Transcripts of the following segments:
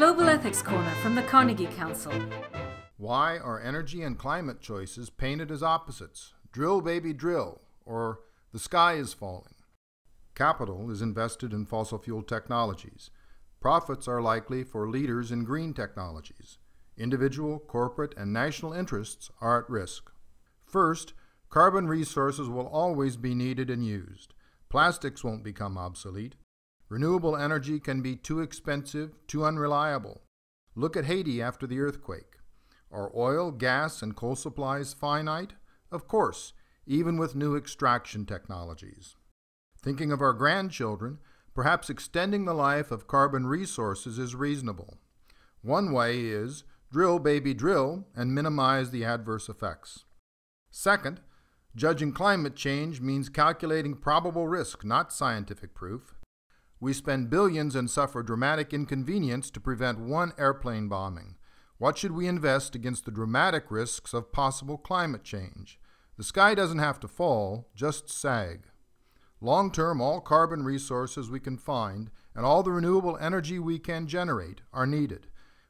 Global Ethics Corner from the Carnegie Council. Why are energy and climate choices painted as opposites? Drill, baby, drill, or the sky is falling. Capital is invested in fossil fuel technologies. Profits are likely for leaders in green technologies. Individual, corporate, and national interests are at risk. First, carbon resources will always be needed and used. Plastics won't become obsolete. Renewable energy can be too expensive, too unreliable. Look at Haiti after the earthquake. Are oil, gas, and coal supplies finite? Of course, even with new extraction technologies. Thinking of our grandchildren, perhaps extending the life of carbon resources is reasonable. One way is drill, baby, drill, and minimize the adverse effects. Second, judging climate change means calculating probable risk, not scientific proof. We spend billions and suffer dramatic inconvenience to prevent one airplane bombing. What should we invest against the dramatic risks of possible climate change? The sky doesn't have to fall, just sag. Long term, all carbon resources we can find and all the renewable energy we can generate are needed.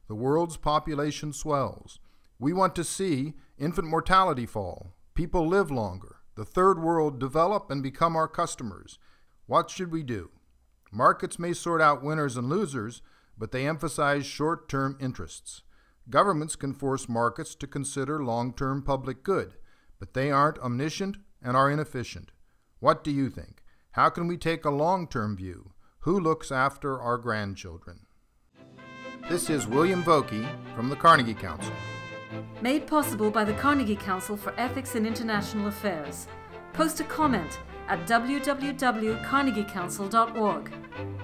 The world's population swells. We want to see infant mortality fall, people live longer, the third world develop and become our customers. What should we do? Markets may sort out winners and losers, but they emphasize short term interests. Governments can force markets to consider long term public good, but they aren't omniscient and are inefficient. What do you think? How can we take a long term view? Who looks after our grandchildren? This is William Vokey from the Carnegie Council. Made possible by the Carnegie Council for Ethics in International Affairs. Post a comment at www.carnegiecouncil.org.